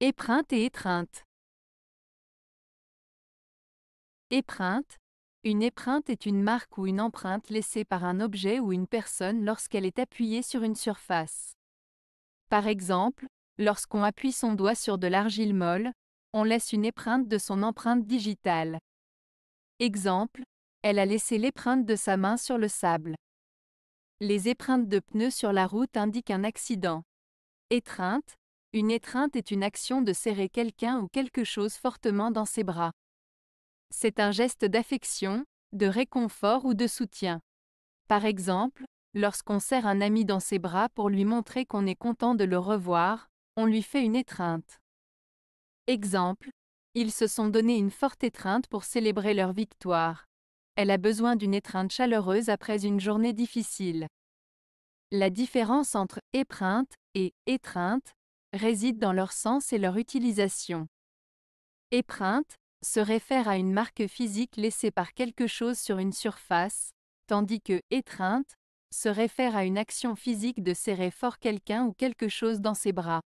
Épreinte et étreinte. Épreinte. Une épreinte est une marque ou une empreinte laissée par un objet ou une personne lorsqu'elle est appuyée sur une surface. Par exemple, lorsqu'on appuie son doigt sur de l'argile molle, on laisse une épreinte de son empreinte digitale. Exemple, elle a laissé l'épreinte de sa main sur le sable. Les épreintes de pneus sur la route indiquent un accident. Étreinte, une étreinte est une action de serrer quelqu'un ou quelque chose fortement dans ses bras. C'est un geste d'affection, de réconfort ou de soutien. Par exemple, lorsqu'on serre un ami dans ses bras pour lui montrer qu'on est content de le revoir, on lui fait une étreinte. Exemple, ils se sont donné une forte étreinte pour célébrer leur victoire. Elle a besoin d'une étreinte chaleureuse après une journée difficile. La différence entre épreinte et étreinte réside dans leur sens et leur utilisation. Épreinte se réfère à une marque physique laissée par quelque chose sur une surface, tandis que étreinte se réfère à une action physique de serrer fort quelqu'un ou quelque chose dans ses bras.